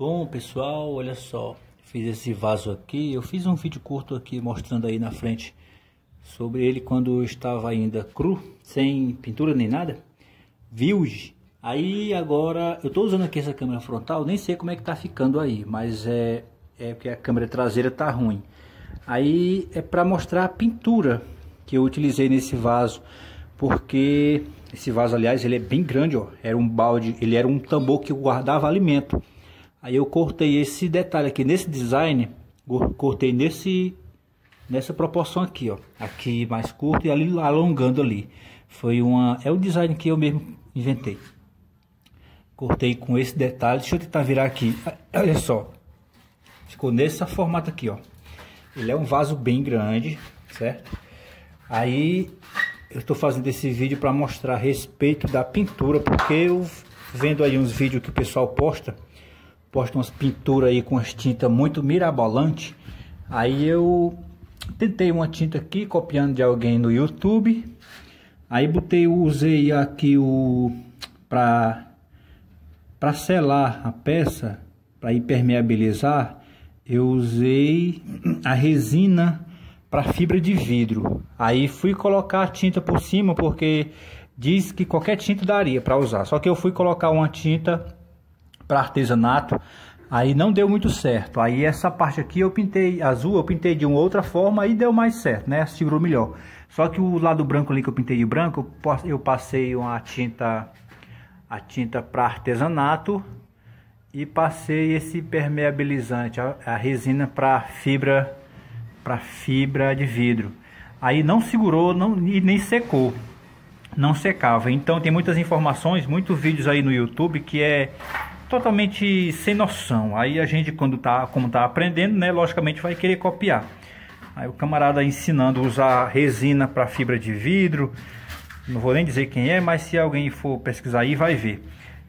Bom pessoal, olha só, fiz esse vaso aqui, eu fiz um vídeo curto aqui mostrando aí na frente sobre ele quando estava ainda cru, sem pintura nem nada, vilge. Aí agora, eu estou usando aqui essa câmera frontal, nem sei como é que está ficando aí, mas é, é porque a câmera traseira está ruim. Aí é para mostrar a pintura que eu utilizei nesse vaso, porque esse vaso, aliás, ele é bem grande, ó. Era um balde, ele era um tambor que eu guardava alimento. Aí eu cortei esse detalhe aqui nesse design, cortei nesse nessa proporção aqui, ó. Aqui mais curto e ali alongando ali. Foi uma é o design que eu mesmo inventei. Cortei com esse detalhe. Deixa eu tentar virar aqui. Ah, olha só. Ficou nesse formato aqui, ó. Ele é um vaso bem grande, certo? Aí eu estou fazendo esse vídeo para mostrar a respeito da pintura, porque eu vendo aí uns vídeos que o pessoal posta, posta umas pinturas aí com as tintas muito mirabolante. Aí eu tentei uma tinta aqui, copiando de alguém no YouTube. Aí botei, usei aqui o para para selar a peça, para impermeabilizar, eu usei a resina para fibra de vidro. Aí fui colocar a tinta por cima porque diz que qualquer tinta daria para usar. Só que eu fui colocar uma tinta para artesanato. Aí não deu muito certo. Aí essa parte aqui eu pintei azul, eu pintei de uma outra forma e deu mais certo, né? Segurou melhor. Só que o lado branco ali que eu pintei de branco, eu passei uma tinta a tinta para artesanato e passei esse permeabilizante, a, a resina para fibra para fibra de vidro. Aí não segurou, não e nem secou. Não secava. Então tem muitas informações, muitos vídeos aí no YouTube que é totalmente sem noção. Aí a gente, quando tá, como tá aprendendo, né, logicamente vai querer copiar. Aí o camarada ensinando a usar resina para fibra de vidro. Não vou nem dizer quem é, mas se alguém for pesquisar aí, vai ver.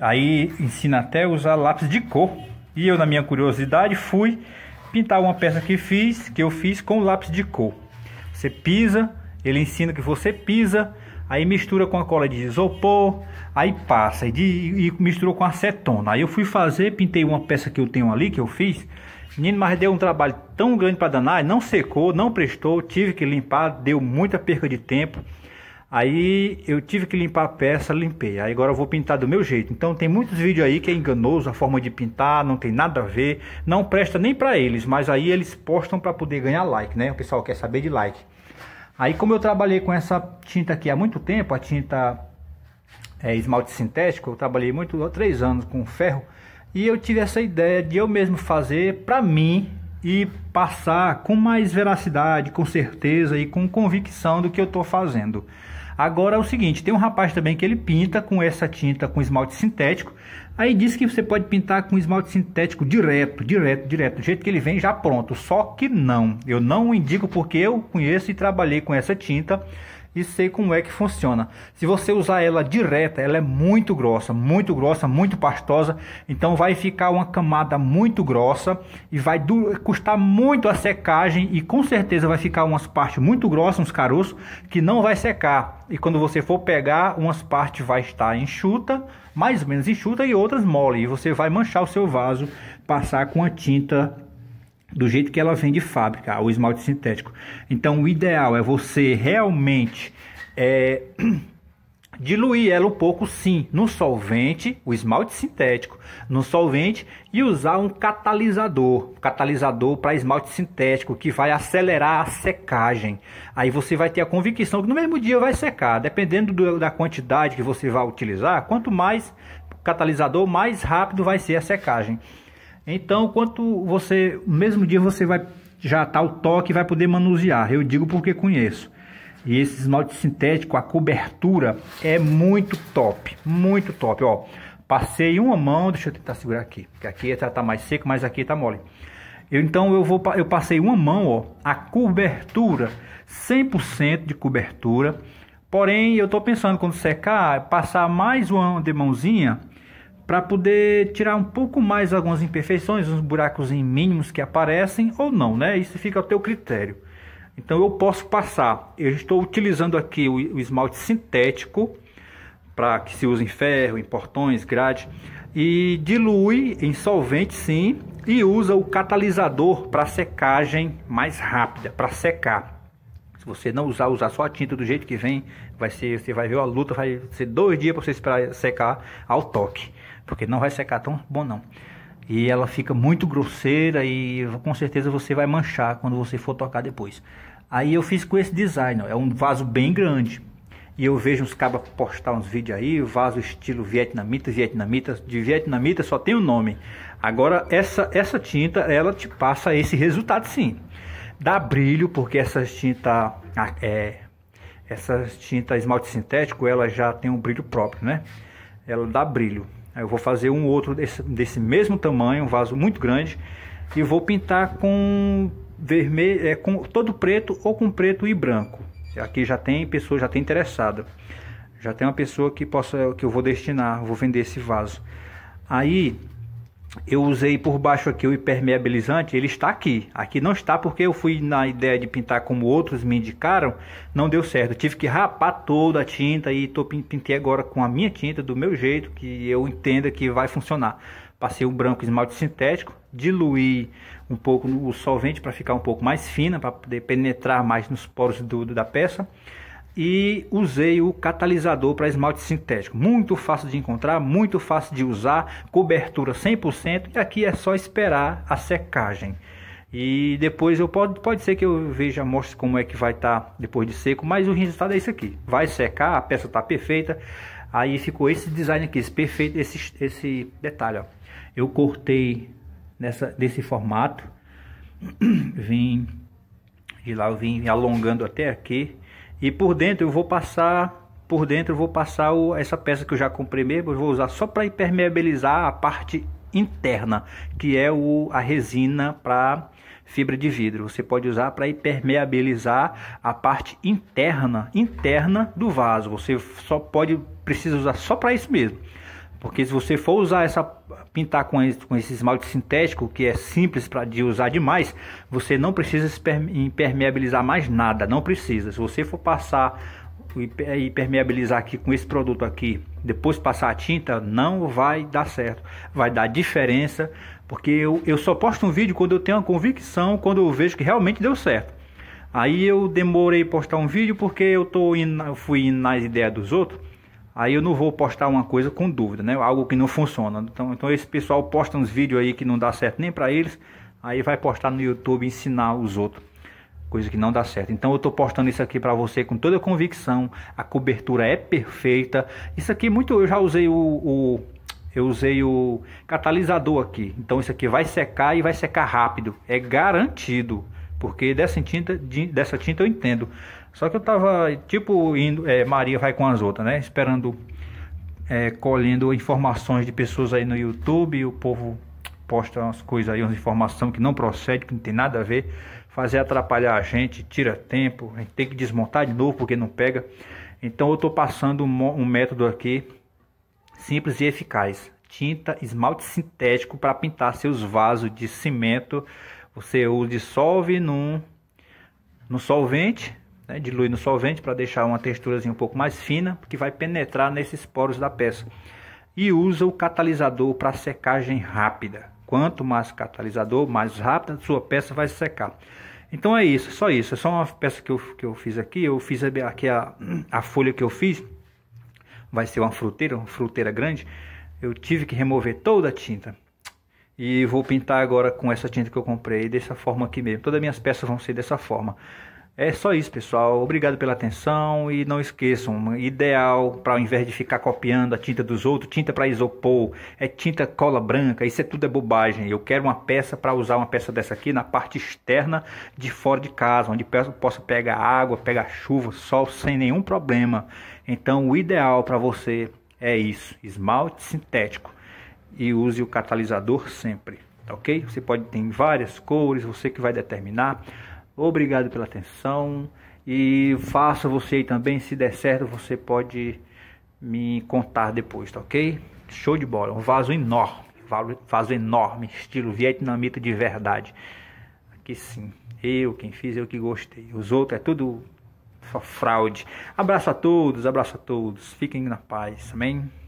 Aí ensina até usar lápis de cor. E eu, na minha curiosidade, fui pintar uma peça que fiz, que eu fiz com lápis de cor. Você pisa, ele ensina que você pisa aí mistura com a cola de isopor, aí passa e, de, e misturou com acetona. Aí eu fui fazer, pintei uma peça que eu tenho ali, que eu fiz. Menino, mas deu um trabalho tão grande para danar, não secou, não prestou, tive que limpar, deu muita perca de tempo. Aí eu tive que limpar a peça, limpei. Aí agora eu vou pintar do meu jeito. Então tem muitos vídeos aí que é enganoso a forma de pintar, não tem nada a ver, não presta nem para eles, mas aí eles postam para poder ganhar like, né? O pessoal quer saber de like. Aí como eu trabalhei com essa tinta aqui há muito tempo, a tinta é, esmalte sintético, eu trabalhei muito, três anos com ferro, e eu tive essa ideia de eu mesmo fazer para mim e passar com mais veracidade, com certeza e com convicção do que eu estou fazendo. Agora é o seguinte, tem um rapaz também que ele pinta com essa tinta com esmalte sintético. Aí diz que você pode pintar com esmalte sintético direto, direto, direto, do jeito que ele vem já pronto. Só que não, eu não indico porque eu conheço e trabalhei com essa tinta e sei como é que funciona. Se você usar ela direta, ela é muito grossa, muito grossa, muito pastosa, então vai ficar uma camada muito grossa e vai custar muito a secagem e com certeza vai ficar umas partes muito grossas, uns caroços que não vai secar. E quando você for pegar, umas partes vai estar enxuta, mais ou menos enxuta e outras mole, e você vai manchar o seu vaso, passar com a tinta do jeito que ela vem de fábrica, o esmalte sintético. Então, o ideal é você realmente é, diluir ela um pouco, sim, no solvente, o esmalte sintético, no solvente e usar um catalisador, catalisador para esmalte sintético que vai acelerar a secagem. Aí você vai ter a convicção que no mesmo dia vai secar, dependendo do, da quantidade que você vai utilizar. Quanto mais catalisador, mais rápido vai ser a secagem. Então, quanto você, mesmo dia você vai já tá o toque vai poder manusear. Eu digo porque conheço. E esse esmalte sintético, a cobertura é muito top, muito top, ó. Passei uma mão, deixa eu tentar segurar aqui, porque aqui tá, tá mais seco, mas aqui tá mole. Eu, então eu vou eu passei uma mão, ó, a cobertura 100% de cobertura. Porém, eu tô pensando quando secar, passar mais uma de mãozinha para poder tirar um pouco mais algumas imperfeições, uns buracos mínimos que aparecem ou não, né? Isso fica ao teu critério. Então eu posso passar. Eu estou utilizando aqui o, o esmalte sintético para que se use em ferro, em portões, grade e dilui em solvente sim e usa o catalisador para secagem mais rápida, para secar. Se você não usar, usar só a tinta do jeito que vem, vai ser, você vai ver a luta, vai ser dois dias para você esperar secar ao toque, porque não vai secar tão bom não. E ela fica muito grosseira e com certeza você vai manchar quando você for tocar depois. Aí eu fiz com esse design, ó, é um vaso bem grande. E eu vejo uns cabas postar uns vídeos aí, vaso estilo vietnamita, vietnamita, de vietnamita só tem o um nome. Agora essa essa tinta, ela te passa esse resultado sim dá brilho, porque essa tinta, é, essa tinta esmalte sintético, ela já tem um brilho próprio, né? Ela dá brilho. Eu vou fazer um outro desse, desse mesmo tamanho, um vaso muito grande, e vou pintar com vermelho, é, com todo preto ou com preto e branco. Aqui já tem pessoa, já tem interessada. Já tem uma pessoa que possa que eu vou destinar, vou vender esse vaso. Aí eu usei por baixo aqui o impermeabilizante, ele está aqui. Aqui não está porque eu fui na ideia de pintar como outros me indicaram, não deu certo. Eu tive que rapar toda a tinta e tô, pintei agora com a minha tinta, do meu jeito, que eu entenda que vai funcionar. Passei um branco esmalte sintético, diluí um pouco o solvente para ficar um pouco mais fina, para poder penetrar mais nos poros do, da peça e usei o catalisador para esmalte sintético. Muito fácil de encontrar, muito fácil de usar, cobertura 100% e aqui é só esperar a secagem. E depois eu pode, pode ser que eu veja, mostre como é que vai estar tá depois de seco, mas o resultado é isso aqui. Vai secar, a peça está perfeita. Aí ficou esse design aqui, esse perfeito, esse, esse detalhe. Ó. Eu cortei nessa, desse formato, vim de lá, eu vim alongando até aqui e por dentro eu vou passar, por dentro eu vou passar o, essa peça que eu já comprei mesmo, eu vou usar só para impermeabilizar a parte interna, que é o, a resina para fibra de vidro. Você pode usar para impermeabilizar a parte interna, interna do vaso. Você só pode precisa usar só para isso mesmo. Porque se você for usar essa pintar com esse, com esse esmalte sintético, que é simples para de usar demais, você não precisa impermeabilizar mais nada, não precisa. Se você for passar e é, permeabilizar aqui com esse produto aqui, depois passar a tinta, não vai dar certo, vai dar diferença, porque eu, eu só posto um vídeo quando eu tenho a convicção, quando eu vejo que realmente deu certo. Aí eu demorei postar um vídeo porque eu tô indo, eu fui indo nas ideias dos outros aí eu não vou postar uma coisa com dúvida, né? Algo que não funciona. Então, então esse pessoal posta uns vídeos aí que não dá certo nem para eles, aí vai postar no YouTube ensinar os outros, coisa que não dá certo. Então eu estou postando isso aqui para você com toda a convicção. A cobertura é perfeita. Isso aqui é muito eu já usei o, o eu usei o catalisador aqui. Então isso aqui vai secar e vai secar rápido. É garantido, porque dessa tinta, dessa tinta eu entendo. Só que eu tava, tipo, indo, é, Maria vai com as outras, né? Esperando, é, colhendo informações de pessoas aí no YouTube, o povo posta umas coisas aí, umas informações que não procede, que não tem nada a ver, fazer atrapalhar a gente, tira tempo, a gente tem que desmontar de novo porque não pega. Então eu tô passando um, um método aqui simples e eficaz. Tinta esmalte sintético para pintar seus vasos de cimento. Você o dissolve num, num solvente né, no solvente para deixar uma texturazinha um pouco mais fina, que vai penetrar nesses poros da peça. E usa o catalisador para secagem rápida. Quanto mais catalisador, mais rápida sua peça vai secar. Então é isso, só isso. É só uma peça que eu, que eu fiz aqui. Eu fiz aqui é a, a folha que eu fiz. Vai ser uma fruteira, uma fruteira grande. Eu tive que remover toda a tinta. E vou pintar agora com essa tinta que eu comprei, dessa forma aqui mesmo. Todas as minhas peças vão ser dessa forma. É só isso, pessoal. Obrigado pela atenção e não esqueçam, ideal para ao invés de ficar copiando a tinta dos outros, tinta para isopor, é tinta cola branca, isso é tudo é bobagem. Eu quero uma peça para usar uma peça dessa aqui na parte externa de fora de casa, onde possa pegar água, pegar chuva, sol sem nenhum problema. Então, o ideal para você é isso, esmalte sintético e use o catalisador sempre, tá ok? Você pode ter várias cores, você que vai determinar Obrigado pela atenção e faça você aí também, se der certo, você pode me contar depois, tá ok? Show de bola, um vaso enorme, vaso enorme, estilo vietnamita de verdade. Aqui sim, eu quem fiz, eu que gostei. Os outros é tudo só fraude. Abraço a todos, abraço a todos. Fiquem na paz, amém?